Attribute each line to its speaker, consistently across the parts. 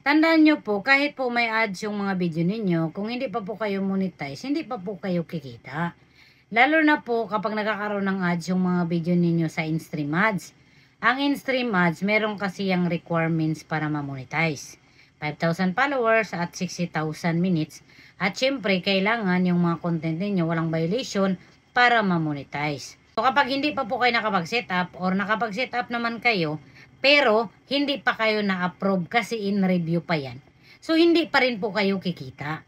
Speaker 1: Tandaan nyo po, kahit po may ads yung mga video ninyo, kung hindi pa po kayo monetize, hindi pa po kayo kikita. Lalo na po kapag nagkakaroon ng ads yung mga video ninyo sa in-stream ads. Ang in-stream ads, meron kasi yung requirements para ma-monetize. 5,000 followers at 60,000 minutes. At syempre, kailangan yung mga content ninyo walang violation para ma-monetize. So kapag hindi pa po kayo nakapag-setup or nakapag-setup naman kayo, pero, hindi pa kayo na-approve kasi in-review pa yan. So, hindi pa rin po kayo kikita.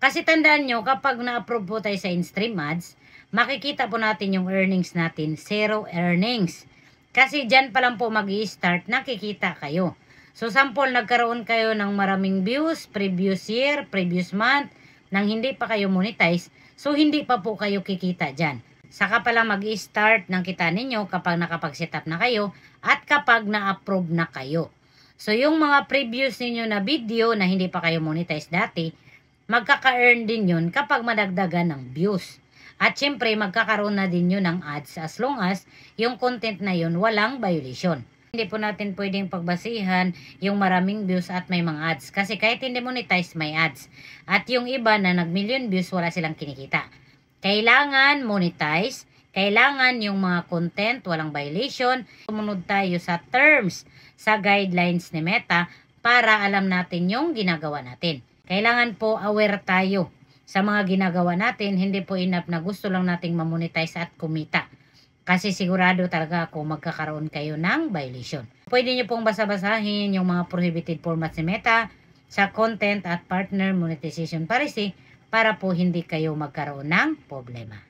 Speaker 1: Kasi tandaan nyo, kapag na-approve po tayo sa InStream ads, makikita po natin yung earnings natin, zero earnings. Kasi dyan pa lang po mag start nakikita kayo. So, sample, nagkaroon kayo ng maraming views, previous year, previous month, nang hindi pa kayo monetize, so hindi pa po kayo kikita dyan. Saka pala mag-start ng kita ninyo kapag nakapag-set up na kayo at kapag na-approve na kayo. So, yung mga previous ninyo na video na hindi pa kayo monetize dati, magkaka-earn din yun kapag madagdagan ng views. At syempre, magkakaroon na din yun ng ads as long as yung content na yun walang violation. Hindi po natin pwedeng pagbasihan yung maraming views at may mga ads. Kasi kahit hindi monetize, may ads. At yung iba na nag-million views, wala silang kinikita. Kailangan monetize, kailangan yung mga content, walang violation. Sumunod tayo sa terms, sa guidelines ni Meta para alam natin yung ginagawa natin. Kailangan po aware tayo sa mga ginagawa natin, hindi po enough na gusto lang nating mamonetize at kumita. Kasi sigurado talaga ako magkakaroon kayo ng violation. Pwede nyo pong basa-basahin yung mga prohibited formats ni Meta, sa content at partner monetization policy para po hindi kayo magkaroon ng problema.